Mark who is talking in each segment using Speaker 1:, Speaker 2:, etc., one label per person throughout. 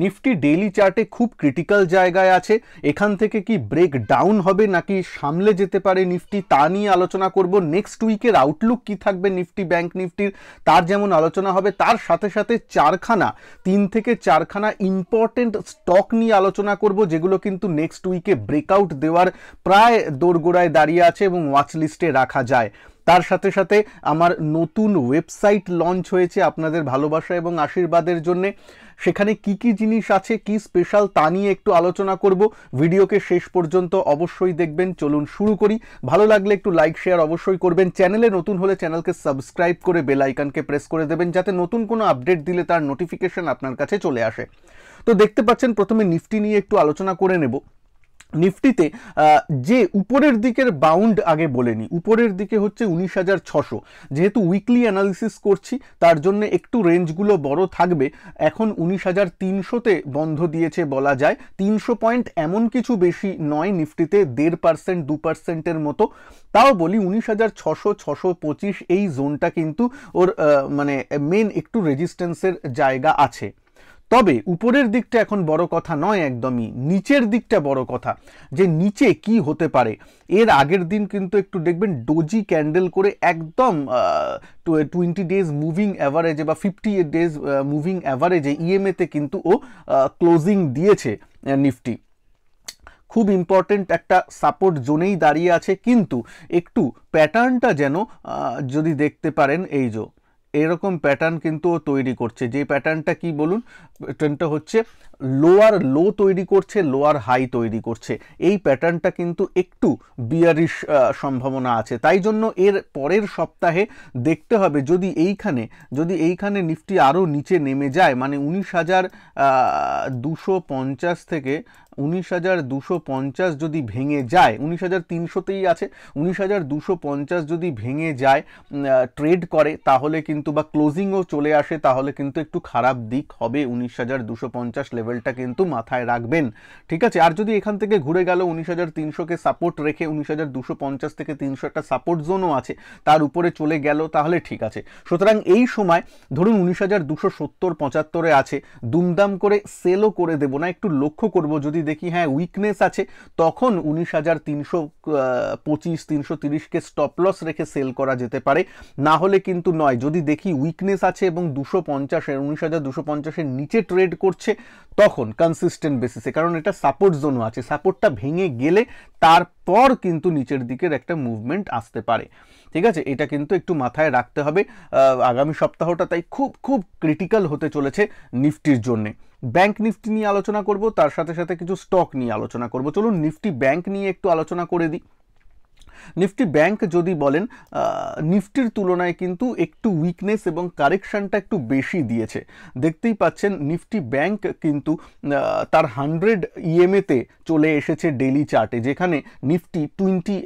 Speaker 1: Nifty daily চার্টে খুব critical জায়গায় আছে এখান থেকে কি ব্রেক ডাউন হবে নাকি সামলে যেতে পারে নিফটি তা নিয়ে আলোচনা করব নেক্সট উইকের আউটলুক কি থাকবে নিফটি ব্যাংক নিফটির তার যেমন আলোচনা হবে তার সাথে সাথে চারখানা তিন থেকে চারখানা ইম্পর্টেন্ট স্টক নিয়ে আলোচনা করব যেগুলো কিন্তু নেক্সট উইকে ব্রেকআউট দেওয়ার প্রায় দোরগোড়ায় দাঁড়িয়ে আছে এবং ওয়াচ লিস্টে রাখা যায় তার সাথে সাথে আমার নতুন ওয়েবসাইট লঞ্চ হয়েছে আপনাদের ভালোবাসা এবং আশীর্বাদের জন্যে সেখানে কি কি জিনিস আছে কি স্পেশাল তা নিয়ে একটু আলোচনা করব ভিডিওকে শেষ পর্যন্ত অবশ্যই দেখবেন চলুন শুরু করি ভালো লাগলে একটু লাইক শেয়ার অবশ্যই করবেন চ্যানেলে নতুন হলে চ্যানেলকে সাবস্ক্রাইব করে বেল আইকনকে প্রেস করে দেবেন যাতে নতুন কোনো আপডেট দিলে তার নোটিফিকেশন আপনার কাছে চলে আসে তো দেখতে পাচ্ছেন প্রথমে নিফটি নিয়ে একটু আলোচনা করে নেব নিফটিতে যে উপরের দিকের বাউন্ড আগে বলে নিই উপরের দিকে হচ্ছে উনিশ হাজার ছশো যেহেতু উইকলি অ্যানালিসিস করছি তার জন্য একটু রেঞ্জগুলো বড় থাকবে এখন উনিশ হাজার তিনশোতে বন্ধ দিয়েছে বলা যায় তিনশো পয়েন্ট এমন কিছু বেশি নয় নিফটিতে দেড় পার্সেন্ট দু পার্সেন্টের মতো তাও বলি উনিশ হাজার ছশো ছশো পঁচিশ এই জোনটা কিন্তু ওর মানে মেন একটু রেজিস্ট্যান্সের জায়গা আছে তবে উপরের দিকটা এখন বড় কথা নয় একদমই নিচের দিকটা বড় কথা যে নিচে কি হতে পারে এর আগের দিন কিন্তু একটু দেখবেন ডোজি ক্যান্ডেল করে একদম টোয়েন্টি ডেজ মুভিং অ্যাভারেজে বা ফিফটি ডেজ মুভিং অ্যাভারেজে ইএমএতে কিন্তু ও ক্লোজিং দিয়েছে নিফটি খুব ইম্পর্টেন্ট একটা সাপোর্ট জোনেই দাঁড়িয়ে আছে কিন্তু একটু প্যাটার্নটা যেন যদি দেখতে পারেন এই জো এরকম প্যাটার্ন কিন্তু ও তৈরি করছে যে প্যাটার্নটা কি বলুন প্যাটার্নটা হচ্ছে লোয়ার লো তৈরি করছে লোয়ার হাই তৈরি করছে এই প্যাটার্নটা কিন্তু একটু বিয়ারিশ সম্ভাবনা আছে তাই জন্য এর পরের সপ্তাহে দেখতে হবে যদি এইখানে যদি এইখানে নিফটি আরও নিচে নেমে যায় মানে উনিশ হাজার দুশো পঞ্চাশ থেকে উনিশ হাজার দুশো পঞ্চাশ যদি ভেঙে যায় উনিশ হাজার তিনশোতেই আছে উনিশ হাজার দুশো পঞ্চাশ যদি ভেঙে যায় ট্রেড করে তাহলে কিন্তু বা ক্লোজিংও চলে আসে তাহলে কিন্তু একটু খারাপ দিক হবে উনিশ হাজার দুশো পঞ্চাশ লেভেলটা কিন্তু মাথায় রাখবেন ঠিক আছে আর যদি এখান থেকে ঘুরে গেল উনিশ হাজার তিনশোকে সাপোর্ট রেখে উনিশ হাজার দুশো পঞ্চাশ থেকে তিনশো একটা সাপোর্ট জোনও আছে তার উপরে চলে গেল তাহলে ঠিক আছে সুতরাং এই সময় ধরুন উনিশ হাজার দুশো সত্তর পঁচাত্তরে আছে দুমদাম করে সেলও করে দেবো না একটু লক্ষ্য করব যদি দেখি হ্যাঁ উইকনেস আছে তখন উনিশ হাজার তিনশো পঁচিশ তিনশো তিরিশকে স্টপ লস রেখে সেল করা যেতে পারে না হলে কিন্তু নয় যদি দেখি উইকনেস আছে এবং দুশো পঞ্চাশের উনিশ হাজার দুশো পঞ্চাশের নিচে ট্রেড করছে তখন কনসিস্টেন্ট বেসিসে কারণ এটা সাপোর্ট জোনও আছে সাপোর্টটা ভেঙে গেলে তারপর কিন্তু নিচের দিকের একটা মুভমেন্ট আসতে পারে ঠিক আছে এটা কিন্তু একটু মাথায় রাখতে হবে আগামী সপ্তাহটা তাই খুব খুব ক্রিটিক্যাল হতে চলেছে নিফটির জন্যে ব্যাংক নিফটি নিয়ে আলোচনা করব তার সাথে সাথে কিছু স্টক নিয়ে আলোচনা করব চলুন নিফটি ব্যাংক নিয়ে একটু আলোচনা করে দিই নিফটি ব্যাংক যদি বলেন নিফটির তুলনায় কিন্তু একটু উইকনেস এবং কারেকশানটা একটু বেশি দিয়েছে দেখতেই পাচ্ছেন নিফটি ব্যাংক কিন্তু তার হান্ড্রেড ইএমএতে e চলে এসেছে ডেলি চার্টে যেখানে নিফটি টোয়েন্টি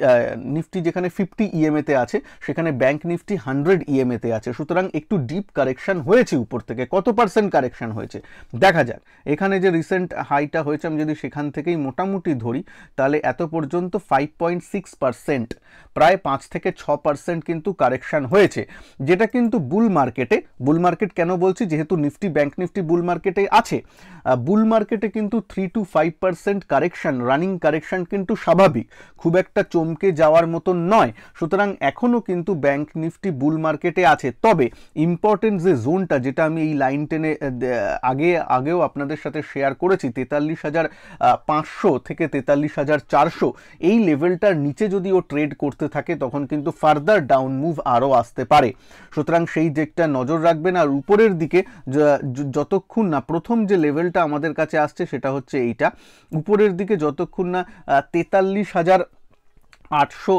Speaker 1: নিফটি যেখানে ফিফটি ইএমএতে e আছে সেখানে ব্যাংক নিফটি হান্ড্রেড ইএমএতে e আছে সুতরাং একটু ডিপ কারেকশান হয়েছে উপর থেকে কত পার্সেন্ট কারেকশান হয়েছে দেখা যাক এখানে যে রিসেন্ট হাইটা হয়েছে আমি যদি সেখান থেকেই মোটামুটি ধরি তাহলে এত পর্যন্ত five point six percent percent প্রায় পাঁচ থেকে ছ পার্সেন্ট কিন্তু কারেকশান হয়েছে যেটা কিন্তু বুল মার্কেটে বুল মার্কেট কেন বলছি যেহেতু নিফটি ব্যাঙ্ক নিফটি বুল মার্কেটে আছে বুল মার্কেটে কিন্তু three two five percent correction running correction কিন্তু স্বাভাবিক খুব একটা চমকে যাওয়ার মতন নয় সুতরাং এখনও কিন্তু ব্যাঙ্ক নিফটি বুল মার্কেটে আছে তবে ইম্পর্টেন্ট যে জোনটা যেটা আমি এই লাইন টেনে আগে আগেও আপনাদের সাথে শেয়ার করেছি তেতাল্লিশ হাজার পাঁচশো থেকে তেতাল্লিশ হাজার চারশো এই লেভেলটার নিচে যদি ও ট্রেড করতে থাকে তখন কিন্তু ফার্দার ডাউন মুভ আরও আসতে পারে সুতরাং সেই দিকটা নজর রাখবেন আর উপরের দিকে যতক্ষণ না প্রথম যে লেভেলটা আমাদের কাছে আসছে সেটা হচ্ছে এইটা উপরের দিকে যতক্ষণ না তেতাল্লিশ হাজার আটশো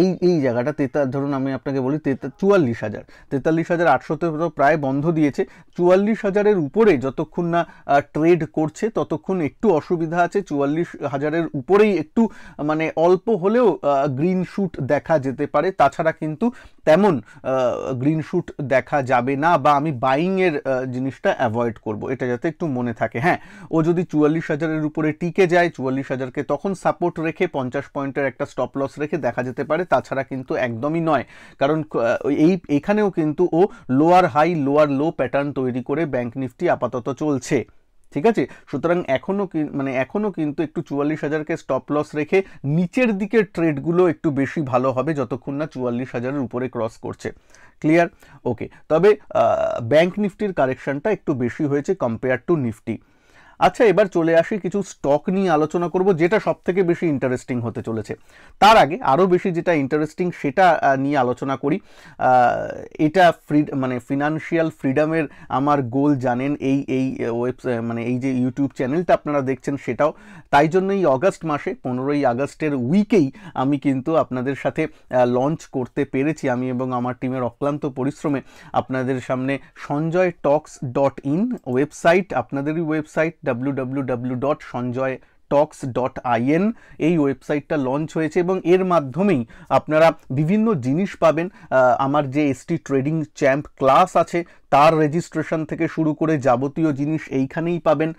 Speaker 1: এই এই জায়গাটা তেতাল ধরুন আমি আপনাকে বলি তেতা চুয়াল্লিশ হাজার তেতাল্লিশ হাজার আটশোতে তো প্রায় বন্ধ দিয়েছে চুয়াল্লিশ হাজারের উপরে যতক্ষণ না ট্রেড করছে ততক্ষণ একটু অসুবিধা আছে চুয়াল্লিশ হাজারের উপরেই একটু মানে অল্প হলেও গ্রিন শ্যুট দেখা যেতে পারে তাছাড়া কিন্তু তেমন গ্রিন শ্যুট দেখা যাবে না বা আমি বাইংয়ের জিনিসটা অ্যাভয়েড করব এটা যাতে একটু মনে থাকে হ্যাঁ ও যদি চুয়াল্লিশ হাজারের উপরে টিকে যায় চুয়াল্লিশ হাজারকে তখন সাপোর্ট রেখে পঞ্চাশ পয়েন্টের একটা স্টপ লস রেখে দেখা যেতে পারে তাছাড়া কিন্তু একদমই নয় কারণ এই এখানেও কিন্তু ও lower high lower low pattern তৈরি করে ব্যাংক নিফটি আপাতত চলছে ঠিক আছে সুতরাং এখনও মানে এখনও কিন্তু একটু চুয়াল্লিশ হাজারকে স্টপ লস রেখে নিচের দিকের ট্রেডগুলো একটু বেশি ভালো হবে যতক্ষণ না চুয়াল্লিশ হাজারের উপরে ক্রস করছে ক্লিয়ার ওকে তবে ব্যাংক নিফটির কারেকশানটা একটু বেশি হয়েছে কম্পেয়ার টু নিফটি আচ্ছা এবার চলে আসি কিছু স্টক নিয়ে আলোচনা করব যেটা সব থেকে বেশি ইন্টারেস্টিং হতে চলেছে তার আগে আরও বেশি যেটা ইন্টারেস্টিং সেটা নিয়ে আলোচনা করি এটা ফ্রি মানে ফিনান্সিয়াল ফ্রিডামের আমার গোল জানেন এই এই ওয়েব মানে এই যে ইউটিউব চ্যানেলটা আপনারা দেখছেন সেটাও তাই জন্য এই অগাস্ট মাসে পনেরোই আগস্টের উইকেই আমি কিন্তু আপনাদের সাথে লঞ্চ করতে পেরেছি আমি এবং আমার টিমের অক্লান্ত পরিশ্রমে আপনাদের সামনে Sanjoy talks dot in website আপনাদেরই website www.sanjoytalks.in talks dot IN এই ওয়েবসাইটটা লঞ্চ হয়েছে এবং এর মাধ্যমেই আপনারা বিভিন্ন জিনিস পাবেন আমার যে এসটি ট্রেডিং চ্যাম্প ক্লাস আছে তার রেজিস্ট্রেশন থেকে শুরু করে যাবতীয় জিনিস এইখানেই পাবেন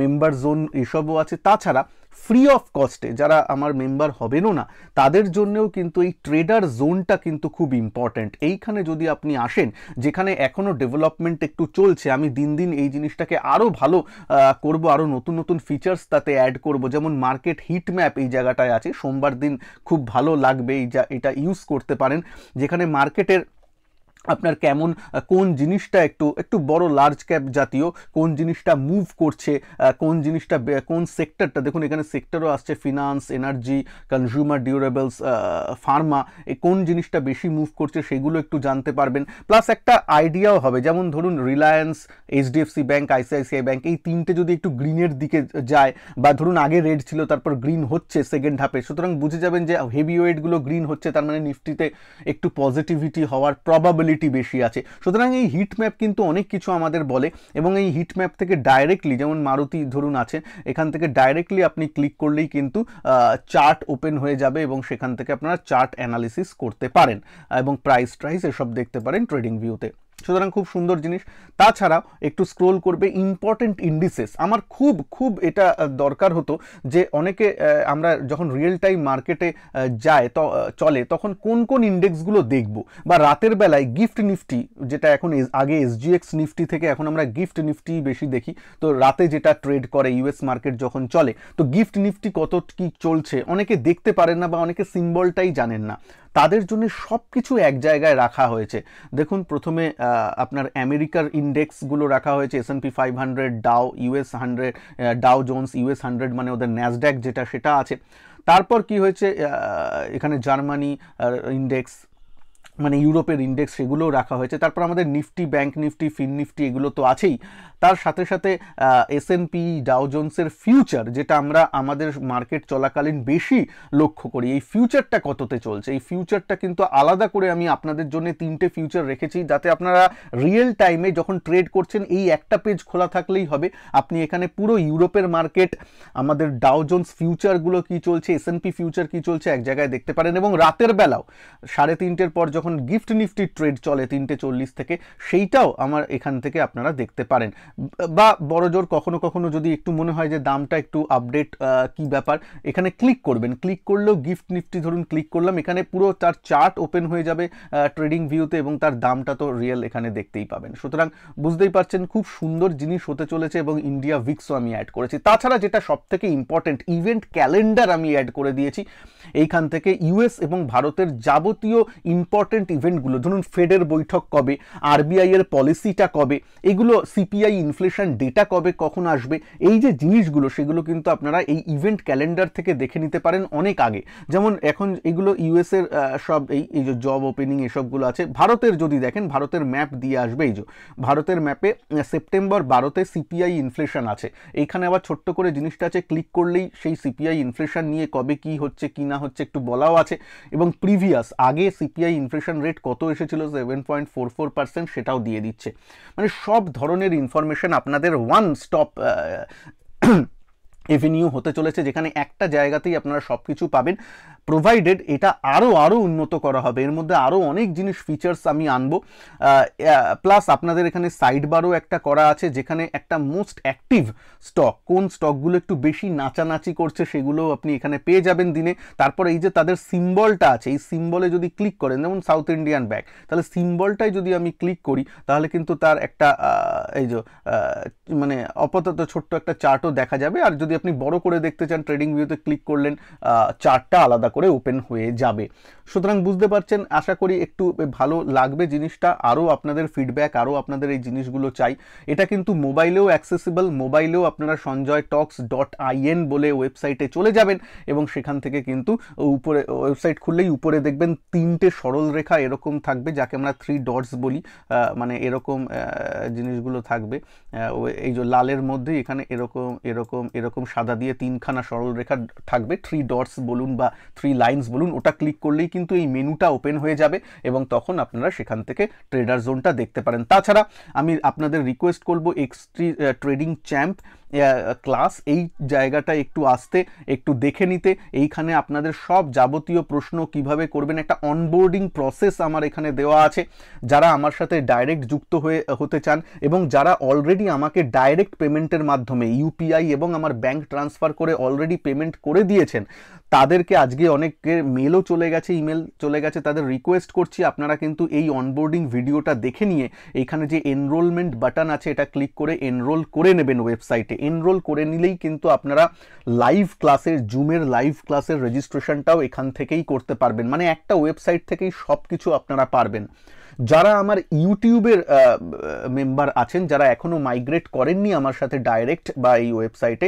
Speaker 1: মেম্বার জোন এসবও আছে তাছাড়া ফ্রি অফ কস্টে যারা আমার মেম্বার হবেনও না তাদের জন্যেও কিন্তু এই ট্রেডার জোনটা কিন্তু খুব ইম্পর্ট্যান্ট এইখানে যদি আপনি আসেন যেখানে এখনও ডেভেলপমেন্ট একটু চলছে আমি দিন দিন এই জিনিসটাকে আরও ভালো করব আরও নতুন নতুন ফিচার্স তাতে অ্যাড করব যেমন মার্কেট হিট ম্যাপ এই জায়গাটায় আছে সোমবার দিন খুব ভালো লাগবে এই যা এটা ইউজ করতে পারেন যেখানে মার্কেটের আপনার কেমন কোন জিনিসটা একটু একটু বড় লার্জ ক্যাপ জাতীয় কোন জিনিসটা মুভ করছে কোন জিনিসটা কোন সেক্টরটা দেখুন এখানে সেক্টরও আসছে finance energy consumer durables pharma কোন জিনিসটা বেশি মুভ করছে সেগুলো একটু জানতে পারবেন প্লাস একটা আইডিয়াও হবে যেমন ধরুন Reliance HDFC bank ICICI bank এই তিনটে যদি একটু গ্রিনের দিকে যায় বা ধরুন আগে রেড ছিল তারপর গ্রিন হচ্ছে সেকেন্ড হাফে সুতরাং বুঝে যাবেন যে হেভি ওয়েটগুলো গ্রিন হচ্ছে তার মানে নিফটিতে একটু পজিটিভিটি হওয়ার প্রবাবিলিটি প্রবাবিলিটি বেশি আছে সুতরাং এই হিট ম্যাপ কিন্তু অনেক কিছু আমাদের বলে এবং এই হিট ম্যাপ থেকে ডাইরেক্টলি যেমন মারুতি ধরুন আছে এখান থেকে ডাইরেক্টলি আপনি ক্লিক করলেই কিন্তু চার্ট ওপেন হয়ে যাবে এবং সেখান থেকে আপনারা চার্ট অ্যানালিসিস করতে পারেন এবং প্রাইস ট্রাইস এসব দেখতে পারেন ট্রেডিং ভিউতে সুতরাং খুব সুন্দর জিনিস তাছাড়া একটু স্ক্রোল করবে ইম্পর্টেন্ট ইন্ডিসেস আমার খুব খুব এটা দরকার হতো যে অনেকে আমরা যখন রিয়েল টাইম মার্কেটে যায় তো চলে তখন কোন কোন ইন্ডেক্সগুলো দেখব বা রাতের বেলায় গিফট নিফটি যেটা এখন আগে এসজিএক্স নিফটি থেকে এখন আমরা গিফট নিফটি বেশি দেখি তো রাতে যেটা ট্রেড করে ইউএস মার্কেট যখন চলে তো গিফট নিফটি কত কি চলছে অনেকে দেখতে পারেন না বা অনেকে সিম্বলটাই জানেন না তাদের জন্য সব কিছু এক জায়গায় রাখা হয়েছে দেখুন প্রথমে আপনার আমেরিকার ইন্ডেক্সগুলো রাখা হয়েছে S P five hundred Dow US hundred Dow Jones US hundred মানে ওদের ন্যাসড্যাক যেটা সেটা আছে তারপর কি হয়েছে এখানে জার্মানি ইন্ডেক্স মানে ইউরোপের ইন্ডেক্স সেগুলোও রাখা হয়েছে তারপর আমাদের Nifty bank Nifty fin Nifty এগুলো তো আছেই তার সাথে সাথে এস এন পি ডাউজন্সের ফিউচার যেটা আমরা আমাদের মার্কেট চলাকালীন বেশি লক্ষ্য করি এই ফিউচারটা কততে চলছে এই ফিউচারটা কিন্তু আলাদা করে আমি আপনাদের জন্য তিনটে ফিউচার রেখেছি যাতে আপনারা রিয়েল টাইমে যখন ট্রেড করছেন এই একটা পেজ খোলা থাকলেই হবে আপনি এখানে পুরো ইউরোপের মার্কেট আমাদের ডাউজন্স ফিউচারগুলো কি চলছে এস এন পি ফিউচার কী চলছে এক জায়গায় দেখতে পারেন এবং রাতের বেলাও সাড়ে তিনটের পর যখন যখন গিফট নিফটির ট্রেড চলে তিনটে চল্লিশ থেকে সেইটাও আমার এখান থেকে আপনারা দেখতে পারেন বা বড় জোর কখনো কখনো যদি একটু মনে হয় যে দামটা একটু আপডেট কি ব্যাপার এখানে ক্লিক করবেন ক্লিক করলেও গিফট নিফটি ধরুন ক্লিক করলাম এখানে পুরো তার চার্ট ওপেন হয়ে যাবে ট্রেডিং ভিউতে এবং তার দামটা তো রিয়েল এখানে দেখতেই পাবেন সুতরাং বুঝতেই পারছেন খুব সুন্দর জিনিস হতে চলেছে এবং ইন্ডিয়া উইক্সও আমি অ্যাড করেছি তাছাড়া যেটা সব থেকে ইম্পর্টেন্ট ইভেন্ট ক্যালেন্ডার আমি অ্যাড করে দিয়েছি এইখান থেকে ইউএস এবং ভারতের যাবতীয় ইম্পর্টেন্ট ইম্পর্টেন্ট ইভেন্টগুলো ধরুন ফেডের বৈঠক কবে আরবিআই এর পলিসিটা কবে এগুলো সিপিআই ইনফ্লেশন ডেটা কবে কখন আসবে এই যে জিনিসগুলো সেগুলো কিন্তু আপনারা এই ইভেন্ট ক্যালেন্ডার থেকে দেখে নিতে পারেন অনেক আগে যেমন এখন এগুলো ইউএসের সব এই এই যে জব ওপেনিং এসবগুলো আছে ভারতের যদি দেখেন ভারতের ম্যাপ দিয়ে আসবে এই যে ভারতের ম্যাপে সেপ্টেম্বর বারোতে সিপিআই ইনফ্লেশন আছে এইখানে আবার ছোট্ট করে জিনিসটা আছে ক্লিক করলেই সেই সিপিআই ইনফ্লেশন নিয়ে কবে কি হচ্ছে কি না হচ্ছে একটু বলাও আছে এবং প্রিভিয়াস আগে সিপিআই ইনফ্লেশন ইনফ্লেশন রেট কত এসেছিল seven point four four percent সেটাও দিয়ে দিচ্ছে মানে সব ধরনের ইনফরমেশন আপনাদের ওয়ান স্টপ এভিনিউ হতে চলেছে যেখানে একটা জায়গাতেই আপনারা সব কিছু পাবেন প্রোভাইডেড এটা আরও আরও উন্নত করা হবে এর মধ্যে আরও অনেক জিনিস ফিচার্স আমি আনবো প্লাস আপনাদের এখানে সাইড বারও একটা করা আছে যেখানে একটা মোস্ট অ্যাক্টিভ স্টক কোন স্টকগুলো একটু বেশি নাচানাচি করছে সেগুলো আপনি এখানে পেয়ে যাবেন দিনে তারপর এই যে তাদের সিম্বলটা আছে এই সিম্বলে যদি ক্লিক করেন যেমন সাউথ ইন্ডিয়ান ব্যাগ তাহলে সিম্বলটাই যদি আমি ক্লিক করি তাহলে কিন্তু তার একটা এই যে মানে আপাতত ছোট্ট একটা চার্টও দেখা যাবে আর যদি আপনি বড় করে দেখতে চান ট্রেডিং ভিউতে ক্লিক করলেন চার্টটা আলাদা করে ওপেন হয়ে যাবে সুতরাং বুঝতে পারছেন আশা করি একটু ভালো লাগবে জিনিসটা আরও আপনাদের ফিডব্যাক আরও আপনাদের এই জিনিসগুলো চাই এটা কিন্তু মোবাইলেও অ্যাক্সেসিবল মোবাইলেও আপনারা সঞ্জয় টক্স ডট আইএন বলে ওয়েবসাইটে চলে যাবেন এবং সেখান থেকে কিন্তু উপরে ওয়েবসাইট খুললেই উপরে দেখবেন তিনটে সরল রেখা এরকম থাকবে যাকে আমরা থ্রি ডটস বলি মানে এরকম জিনিসগুলো থাকবে এই যে লালের মধ্যে এখানে এরকম এরকম এরকম সাদা দিয়ে তিনখানা সরল রেখা থাকবে থ্রি ডটস বলুন বা থ্রি থ্রি লাইনস বলুন ওটা ক্লিক করলেই কিন্তু এই মেনুটা ওপেন হয়ে যাবে এবং তখন আপনারা সেখান থেকে ট্রেডার জোনটা দেখতে পারেন তাছাড়া আমি আপনাদের রিকোয়েস্ট করবো এক্সট্রি ট্রেডিং চ্যাম্প ক্লাস এই জায়গাটা একটু আসতে একটু দেখে নিতে এইখানে আপনাদের সব যাবতীয় প্রশ্ন কিভাবে করবেন একটা অনবোর্ডিং প্রসেস আমার এখানে দেওয়া আছে যারা আমার সাথে ডাইরেক্ট যুক্ত হয়ে হতে চান এবং যারা অলরেডি আমাকে ডাইরেক্ট পেমেন্টের মাধ্যমে ইউপিআই এবং আমার ব্যাংক ট্রান্সফার করে অলরেডি পেমেন্ট করে দিয়েছেন তাদেরকে আজকে অনেকের মেলও চলে গেছে ইমেল চলে গেছে তাদের রিকোয়েস্ট করছি আপনারা কিন্তু এই অনবোর্ডিং ভিডিওটা দেখে নিয়ে এখানে যে এনরোলমেন্ট বাটন আছে এটা ক্লিক করে এনরোল করে নেবেন ওয়েবসাইটে এনরোল করে নিলেই কিন্তু আপনারা লাইভ ক্লাসের জুমের লাইভ ক্লাসের রেজিস্ট্রেশনটাও এখান থেকেই করতে পারবেন মানে একটা ওয়েবসাইট থেকেই সব কিছু আপনারা পারবেন যারা আমার ইউটিউবের মেম্বার আছেন যারা এখনও মাইগ্রেট করেননি আমার সাথে ডাইরেক্ট বা এই ওয়েবসাইটে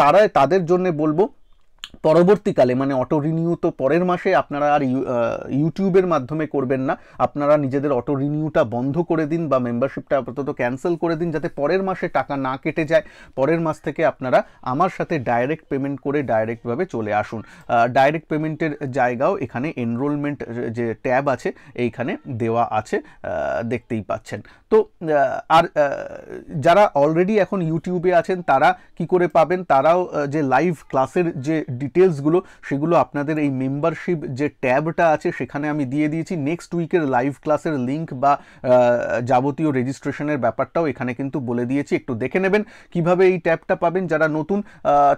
Speaker 1: তারা তাদের জন্য বলবো পরবর্তীকালে মানে অটো রিনিউ তো পরের মাসে আপনারা আর ইউটিউবের মাধ্যমে করবেন না আপনারা নিজেদের অটো রিনিউটা বন্ধ করে দিন বা মেম্বারশিপটা আপাতত ক্যান্সেল করে দিন যাতে পরের মাসে টাকা না কেটে যায় পরের মাস থেকে আপনারা আমার সাথে ডাইরেক্ট পেমেন্ট করে ডাইরেক্টভাবে চলে আসুন ডাইরেক্ট পেমেন্টের জায়গাও এখানে এনরোলমেন্ট যে ট্যাব আছে এইখানে দেওয়া আছে দেখতেই পাচ্ছেন তো আর যারা অলরেডি এখন ইউটিউবে আছেন তারা কি করে পাবেন তারাও যে লাইভ ক্লাসের যে ডিটেল ডিটেলসগুলো সেগুলো আপনাদের এই মেম্বারশিপ যে ট্যাবটা আছে সেখানে আমি দিয়ে দিয়েছি নেক্সট উইকের লাইভ ক্লাসের লিঙ্ক বা যাবতীয় রেজিস্ট্রেশনের ব্যাপারটাও এখানে কিন্তু বলে দিয়েছি একটু দেখে নেবেন কিভাবে এই ট্যাবটা পাবেন যারা নতুন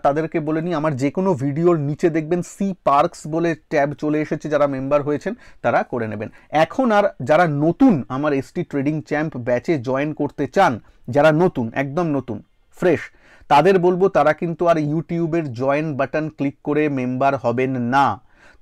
Speaker 1: তাদেরকে বলে নিই আমার যে কোনো ভিডিওর নিচে দেখবেন সি পার্কস বলে ট্যাব চলে এসেছে যারা মেম্বার হয়েছেন তারা করে নেবেন এখন আর যারা নতুন আমার এসটি ট্রেডিং চ্যাম্প ব্যাচে জয়েন করতে চান যারা নতুন একদম নতুন ফ্রেশ তাদের বলবো তারা কিন্তু আর ইউটিউবের জয়েন বাটন ক্লিক করে মেম্বার হবেন না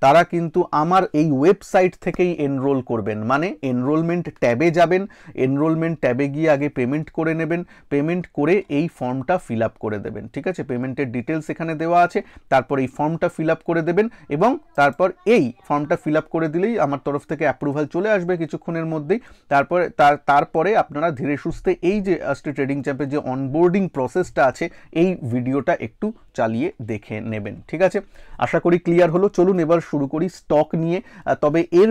Speaker 1: তারা কিন্তু আমার এই ওয়েবসাইট থেকেই এনরোল করবেন মানে এনরোলমেন্ট ট্যাবে যাবেন এনরোলমেন্ট ট্যাবে গিয়ে আগে পেমেন্ট করে নেবেন পেমেন্ট করে এই ফর্মটা ফিল আপ করে দেবেন ঠিক আছে পেমেন্টের ডিটেলস এখানে দেওয়া আছে তারপর এই ফর্মটা ফিল আপ করে দেবেন এবং তারপর এই ফর্মটা ফিল আপ করে দিলেই আমার তরফ থেকে অ্যাপ্রুভাল চলে আসবে কিছুক্ষণের মধ্যেই তারপরে তার তারপরে আপনারা ধীরে সুস্থে এই যে আস্টে ট্রেডিং চ্যাম্পের যে অনবোর্ডিং প্রসেসটা আছে এই ভিডিওটা একটু চালিয়ে দেখে নেবেন ঠিক আছে আশা করি ক্লিয়ার হলো চলুন এবার শুরু করি স্টক নিয়ে তবে এর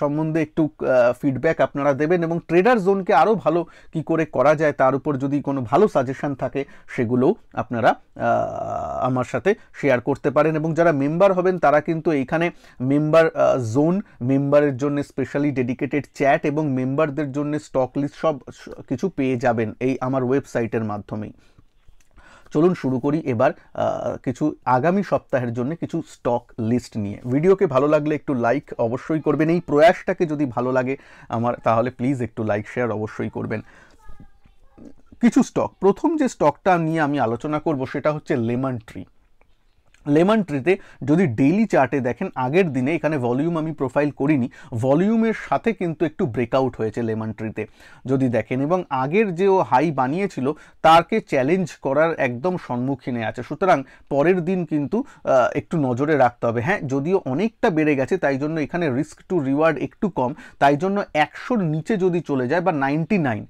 Speaker 1: সম্বন্ধে একটু ফিডব্যাক আপনারা দেবেন এবং ট্রেডার জোনকে আরও ভালো কি করে করা যায় তার উপর যদি কোনো ভালো সাজেশন থাকে সেগুলোও আপনারা আমার সাথে শেয়ার করতে পারেন এবং যারা মেম্বার হবেন তারা কিন্তু এইখানে মেম্বার জোন মেম্বারের জন্য স্পেশালি ডেডিকেটেড চ্যাট এবং মেম্বারদের জন্য স্টক লিস্ট সব কিছু পেয়ে যাবেন এই আমার ওয়েবসাইটের মাধ্যমেই চলুন শুরু করি এবার কিছু আগামী সপ্তাহের জন্য কিছু স্টক লিস্ট নিয়ে ভিডিওকে ভালো লাগলে একটু লাইক অবশ্যই করবেন এই প্রয়াসটাকে যদি ভালো লাগে আমার তাহলে প্লিজ একটু লাইক শেয়ার অবশ্যই করবেন কিছু স্টক প্রথম যে স্টকটা নিয়ে আমি আলোচনা করব সেটা হচ্ছে লেমন ট্রি লেমন ট্রিতে যদি ডেইলি চার্টে দেখেন আগের দিনে এখানে ভলিউম আমি প্রোফাইল করিনি ভলিউমের সাথে কিন্তু একটু ব্রেকআউট হয়েছে লেমন ট্রিতে যদি দেখেন এবং আগের যে ও হাই বানিয়েছিল তারকে চ্যালেঞ্জ করার একদম সম্মুখীনে আছে সুতরাং পরের দিন কিন্তু একটু নজরে রাখতে হবে হ্যাঁ যদিও অনেকটা বেড়ে গেছে তাই জন্য এখানে রিস্ক টু রিওয়ার্ড একটু কম তাই জন্য একশোর নিচে যদি চলে যায় বা নাইনটি নাইন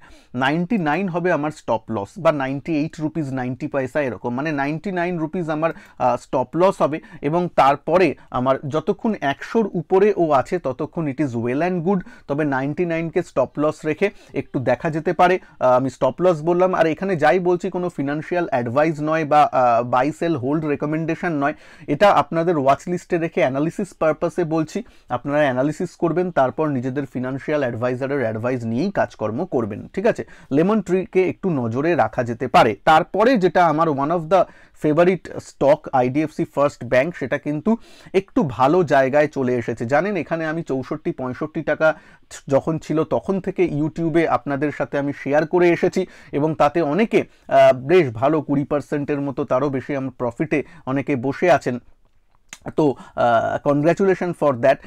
Speaker 1: নাইনটি নাইন হবে আমার স্টপ লস বা নাইনটি এইট রুপিস নাইনটি পয়সা এরকম মানে নাইনটি নাইন রুপিস আমার স্টপ লস হবে এবং তারপরে আমার যতক্ষণ একশোর উপরে ও আছে ততক্ষণ it is well and good তবে নাইনটি নাইনকে স্টপ লস রেখে একটু দেখা যেতে পারে আমি স্টপ লস বললাম আর এখানে যাই বলছি কোনো ফিনান্সিয়াল অ্যাডভাইস নয় বা বাই সেল হোল্ড রেকমেন্ডেশন নয় এটা আপনাদের ওয়াচ লিস্টে রেখে অ্যানালিসিস পারপাসে বলছি আপনারা অ্যানালিসিস করবেন তারপর নিজেদের ফিনান্সিয়াল অ্যাডভাইজারের অ্যাডভাইস নিয়েই কাজকর্ম করবেন ঠিক আছে লেমন ট্রিকে একটু নজরে রাখা যেতে পারে তারপরে যেটা আমার one of the favourite stock IDF HDFC first bank সেটা কিন্তু একটু ভালো জায়গায় চলে এসেছে জানেন এখানে আমি চৌষট্টি পঁয়ষট্টি টাকা যখন ছিল তখন থেকে ইউটিউবে আপনাদের সাথে আমি শেয়ার করে এসেছি এবং তাতে অনেকে বেশ ভালো কুড়ি পার্সেন্টের মতো তারও বেশি আমার প্রফিটে অনেকে বসে আছেন তো কনগ্র্যাচুলেশন ফর দ্যাট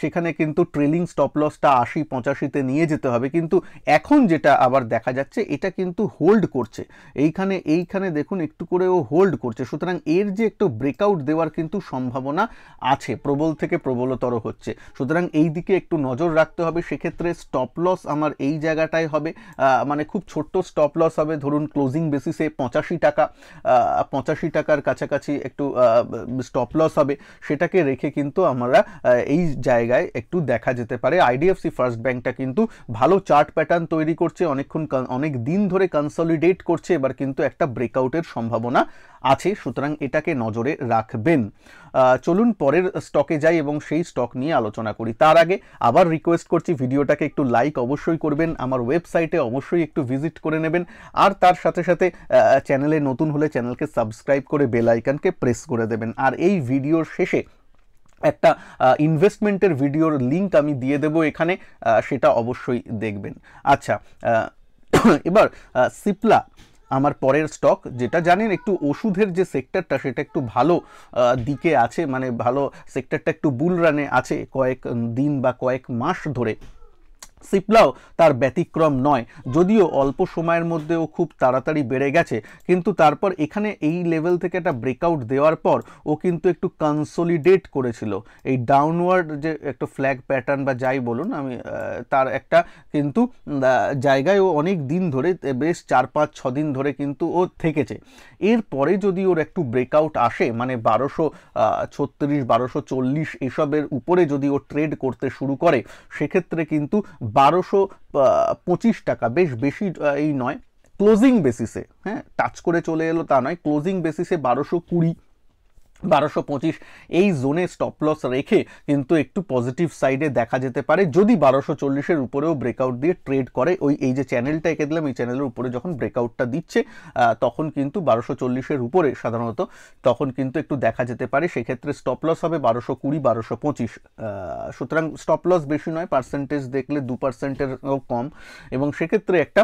Speaker 1: সেখানে কিন্তু ট্রেলিং স্টপ লসটা আশি পঁচাশিতে নিয়ে যেতে হবে কিন্তু এখন যেটা আবার দেখা যাচ্ছে এটা কিন্তু হোল্ড করছে এইখানে এইখানে দেখুন একটু করে ও হোল্ড করছে সুতরাং এর যে একটু ব্রেকআউট দেওয়ার কিন্তু সম্ভাবনা আছে প্রবল থেকে প্রবলতর হচ্ছে সুতরাং এই দিকে একটু নজর রাখতে হবে সেক্ষেত্রে স্টপ লস আমার এই জায়গাটায় হবে মানে খুব ছোট্ট স্টপ লস হবে ধরুন ক্লোজিং বেসিসে পঁচাশি টাকা পঁচাশি টাকার কাছাকাছি একটু স্টপ লস হবে সেটাকে রেখে কিন্তু আমরা এই জায়গায় একটু দেখা যেতে পারে আইডিএফসি ফার্স্ট ব্যাংকটা কিন্তু ভালো চার্ট প্যাটার্ন তৈরি করছে অনেকক্ষণ অনেক দিন ধরে কনসলিডেট করছে এবার কিন্তু একটা ব্রেকআউটের সম্ভাবনা আছে সুতরাং এটাকে নজরে রাখবেন চলুন পরের স্টকে যাই এবং সেই স্টক নিয়ে আলোচনা করি তার আগে আবার রিকোয়েস্ট করছি ভিডিওটাকে একটু লাইক অবশ্যই করবেন আমার ওয়েবসাইটে অবশ্যই একটু ভিজিট করে নেবেন আর তার সাথে সাথে চ্যানেলে নতুন হলে চ্যানেলকে সাবস্ক্রাইব করে বেল আইকনকে প্রেস করে দেবেন আর এই ভিডিওর শেষে একটা ইনভেস্টমেন্টের ভিডিওর লিংক আমি দিয়ে দেব এখানে সেটা অবশ্যই দেখবেন আচ্ছা এবার সিপলা আমার পরের স্টক যেটা জানেন একটু ওষুধের যে সেক্টরটা সেটা একটু ভালো দিকে আছে মানে ভালো সেক্টরটা একটু বুল রানে আছে কয়েক দিন বা কয়েক মাস ধরে সিপলাও তার ব্যতিক্রম নয় যদিও অল্প সময়ের মধ্যে ও খুব তাড়াতাড়ি বেড়ে গেছে কিন্তু তারপর এখানে এই লেভেল থেকে একটা ব্রেকআউট দেওয়ার পর ও কিন্তু একটু কনসোলিডেট করেছিল এই ডাউনওয়ার্ড যে একটা ফ্ল্যাগ প্যাটার্ন বা যাই বলুন আমি তার একটা কিন্তু জায়গায় ও অনেক দিন ধরে বেশ চার পাঁচ ছ দিন ধরে কিন্তু ও থেকেছে এরপরে যদি ওর একটু ব্রেকআউট আসে মানে বারোশো ছত্রিশ বারোশো চল্লিশ এসবের উপরে যদি ও ট্রেড করতে শুরু করে সেক্ষেত্রে কিন্তু বারোশো পঁচিশ টাকা বেশ বেশি এই নয় ক্লোজিং বেসিসে হ্যাঁ টাচ করে চলে এলো তা নয় ক্লোজিং বেসিসে বারোশো কুড়ি বারোশো পঁচিশ এই জোনে স্টপ লস রেখে কিন্তু একটু পজিটিভ সাইডে দেখা যেতে পারে যদি বারোশো চল্লিশের উপরেও ব্রেকআউট দিয়ে ট্রেড করে ওই এই যে চ্যানেলটা এঁকে দিলাম এই চ্যানেলের উপরে যখন ব্রেকআউটটা দিচ্ছে তখন কিন্তু বারোশো চল্লিশের উপরে সাধারণত তখন কিন্তু একটু দেখা যেতে পারে সেক্ষেত্রে স্টপ লস হবে বারোশো কুড়ি বারোশো পঁচিশ সুতরাং স্টপ লস বেশি নয় পার্সেন্টেজ দেখলে দু পার্সেন্টেরও কম এবং সেক্ষেত্রে একটা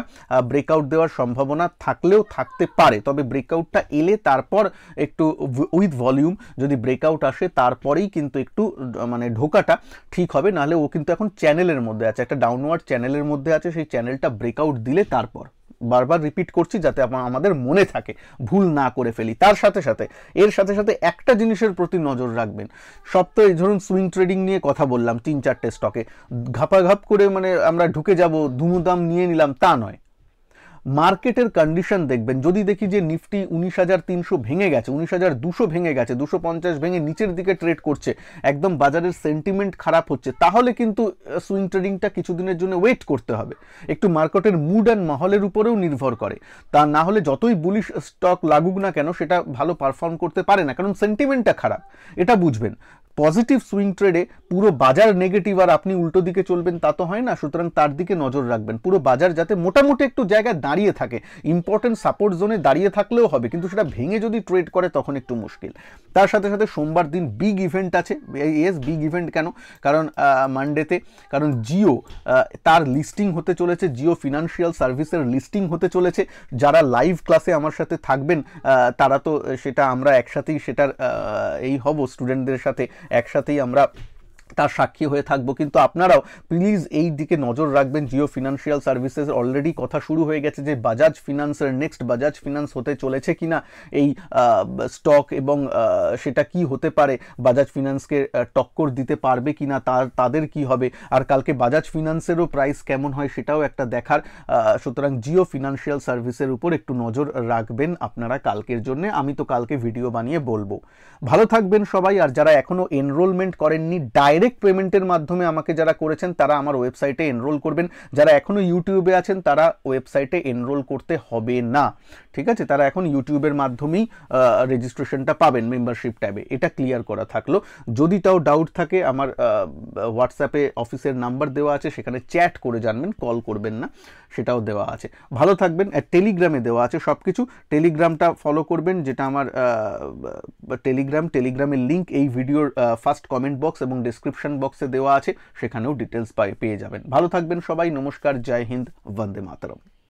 Speaker 1: ব্রেকআউট দেওয়ার সম্ভাবনা থাকলেও থাকতে পারে তবে ব্রেকআউটটা এলে তারপর একটু উইথ ভলিউম ভলিউম যদি ব্রেকআউট আসে তারপরেই কিন্তু একটু মানে ঢোকাটা ঠিক হবে নাহলে ও কিন্তু এখন চ্যানেলের মধ্যে আছে একটা ডাউনওয়ার্ড চ্যানেলের মধ্যে আছে সেই চ্যানেলটা ব্রেকআউট দিলে তারপর বারবার রিপিট করছি যাতে আমাদের মনে থাকে ভুল না করে ফেলি তার সাথে সাথে এর সাথে সাথে একটা জিনিসের প্রতি নজর রাখবেন সব তো এই ধরুন সুইং ট্রেডিং নিয়ে কথা বললাম তিন চারটে স্টকে ঘাপাঘাপ করে মানে আমরা ঢুকে যাব ধুমুদাম নিয়ে নিলাম তা নয় মার্কেটের কন্ডিশন দেখবেন যদি দেখি যে নিফটি উনিশ হাজার তিনশো ভেঙে গেছে উনিশ হাজার দুশো ভেঙে গেছে দুশো পঞ্চাশ ভেঙে নিচের দিকে ট্রেড করছে একদম বাজারের সেন্টিমেন্ট খারাপ হচ্ছে তাহলে কিন্তু সুইং ট্রেডিংটা কিছুদিনের জন্য ওয়েট করতে হবে একটু মার্কেটের মুড অ্যান্ড মহলের উপরেও নির্ভর করে তা না হলে যতই বুলিশ স্টক লাগুক না কেন সেটা ভালো পারফর্ম করতে পারে না কারণ সেন্টিমেন্টটা খারাপ এটা বুঝবেন পজিটিভ সুইং ট্রেডে পুরো বাজার নেগেটিভ আর আপনি উল্টো দিকে চলবেন তা তো হয় না সুতরাং তার দিকে নজর রাখবেন পুরো বাজার যাতে মোটামুটি একটু জায়গায় দাঁড়িয়ে থাকে ইম্পর্টেন্ট সাপোর্ট জোনে দাঁড়িয়ে থাকলেও হবে কিন্তু সেটা ভেঙে যদি ট্রেড করে তখন একটু মুশকিল তার সাথে সাথে সোমবার দিন বিগ ইভেন্ট আছে ইয়েস বিগ ইভেন্ট কেন কারণ মানডেতে কারণ জিও তার লিস্টিং হতে চলেছে জিও ফিনান্সিয়াল সার্ভিসের লিস্টিং হতে চলেছে যারা লাইভ ক্লাসে আমার সাথে থাকবেন তারা তো সেটা আমরা একসাথেই সেটার এই হব স্টুডেন্টদের সাথে एकसाथे ही তার সাক্ষী হয়ে থাকবো কিন্তু আপনারাও প্লিজ এই দিকে নজর রাখবেন জিও ফিনান্সিয়াল সার্ভিসেস অলরেডি কথা শুরু হয়ে গেছে যে বাজাজ ফিনান্সের নেক্সট বাজাজ ফিনান্স হতে চলেছে কিনা এই স্টক এবং সেটা কি হতে পারে বাজাজ ফিনান্সকে টক্কর দিতে পারবে কিনা তার তাদের কি হবে আর কালকে বাজাজ ফিনান্সেরও প্রাইস কেমন হয় সেটাও একটা দেখার সুতরাং জিও ফিনান্সিয়াল সার্ভিসের উপর একটু নজর রাখবেন আপনারা কালকের জন্য আমি তো কালকে ভিডিও বানিয়ে বলবো ভালো থাকবেন সবাই আর যারা এখনও এনরোলমেন্ট করেননি ডাইরেক্ট ডাইরেক্ট পেমেন্টের মাধ্যমে আমাকে যারা করেছেন তারা আমার ওয়েবসাইটে এনরোল করবেন যারা এখনও ইউটিউবে আছেন তারা ওয়েবসাইটে এনরোল করতে হবে না ঠিক আছে তারা এখন ইউটিউবের মাধ্যমেই রেজিস্ট্রেশনটা পাবেন মেম্বারশিপ ট্যাবে এটা ক্লিয়ার করা থাকলো যদি তাও ডাউট থাকে আমার হোয়াটসঅ্যাপে অফিসের নাম্বার দেওয়া আছে সেখানে চ্যাট করে জানবেন কল করবেন না সেটাও দেওয়া আছে ভালো থাকবেন টেলিগ্রামে দেওয়া আছে সব কিছু টেলিগ্রামটা ফলো করবেন যেটা আমার টেলিগ্রাম টেলিগ্রামের লিঙ্ক এই ভিডিওর ফার্স্ট কমেন্ট বক্স এবং ডিসক্রিপশন বক্সে দেওয়া আছে সেখানেও ডিটেলস পেয়ে যাবেন ভালো থাকবেন সবাই নমস্কার জয় হিন্দ বন্দে মাতরম